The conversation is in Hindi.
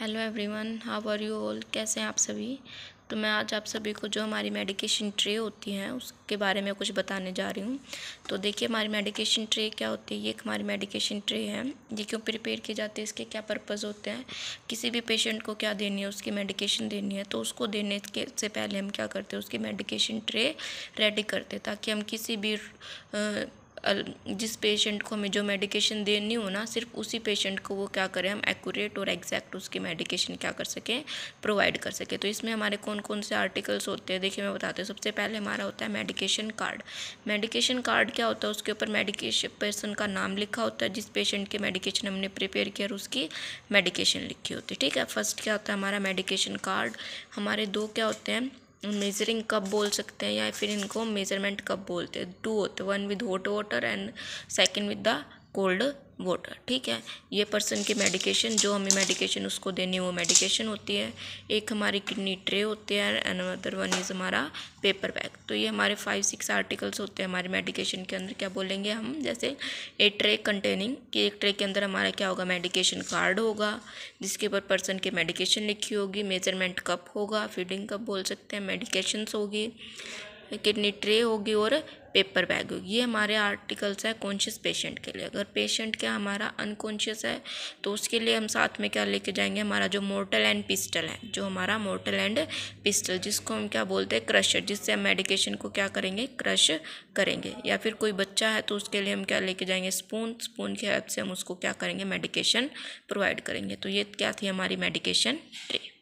hello everyone how are you all कैसे हैं आप सभी तो मैं आज आप सभी को जो हमारी मेडिकेशन ट्रे होती है उसके बारे में कुछ बताने जा रही हूँ तो देखिए हमारी मेडिकेशन ट्रे क्या होती है ये एक हमारी मेडिकेशन ट्रे है ये क्यों प्रिपेयर की जाती है इसके क्या पर्पज़ होते हैं किसी भी पेशेंट को क्या देनी है उसकी मेडिकेशन देनी है तो उसको देने के से पहले हम क्या करते हैं उसकी मेडिकेशन ट्रे रेडी करते ताकि हम किसी भी आ, जिस पेशेंट को हमें जो मेडिकेशन देनी हो ना सिर्फ उसी पेशेंट को वो क्या करें हम एक्यूरेट और एग्जैक्ट उसकी मेडिकेशन क्या कर सकें प्रोवाइड कर सकें तो इसमें हमारे कौन कौन से आर्टिकल्स होते हैं देखिए मैं बताते हैं सबसे पहले हमारा होता है मेडिकेशन कार्ड मेडिकेशन कार्ड क्या होता है उसके ऊपर मेडिकेशन पर्सन का नाम लिखा होता है जिस पेशेंट के मेडिकेशन हमने प्रिपेयर किया और उसकी मेडिकेशन लिखी होती है ठीक है फर्स्ट क्या होता है हमारा मेडिकेशन कार्ड हमारे दो क्या होते हैं मेजरिंग कप बोल सकते हैं या फिर इनको मेजरमेंट कप बोलते हैं टू होते one with hot water and second with the cold water ठीक है ये पर्सन की मेडिकेशन जो हमें मेडिकेशन उसको देनी वो मेडिकेशन होती है एक हमारी किडनी ट्रे होती है एंड अदर वन इज़ हमारा पेपर बैग तो ये हमारे फाइव सिक्स आर्टिकल्स होते हैं हमारे मेडिकेशन के अंदर क्या बोलेंगे हम जैसे ए ट्रे कंटेनिंग कि एक ट्रे के अंदर हमारा क्या होगा मेडिकेशन कार्ड होगा जिसके ऊपर पर्सन की मेडिकेशन लिखी होगी मेजरमेंट कप होगा फीडिंग कप बोल सकते हैं मेडिकेशन होगी किडनी ट्रे होगी और पेपर बैग ये हमारे आर्टिकल्स है कॉन्शियस पेशेंट के लिए अगर पेशेंट क्या हमारा अनकॉन्शियस है तो उसके लिए हम साथ में क्या लेके जाएंगे हमारा जो मोर्टल एंड पिस्टल है जो हमारा मोर्टल एंड पिस्टल जिसको हम क्या बोलते हैं क्रशर जिससे हम मेडिकेशन को क्या करेंगे क्रश करेंगे या फिर कोई बच्चा है तो उसके लिए हम क्या लेके जाएंगे स्पून स्पून की हेल्प से हम उसको क्या करेंगे मेडिकेशन प्रोवाइड करेंगे तो ये क्या थी हमारी मेडिकेशन ट्रे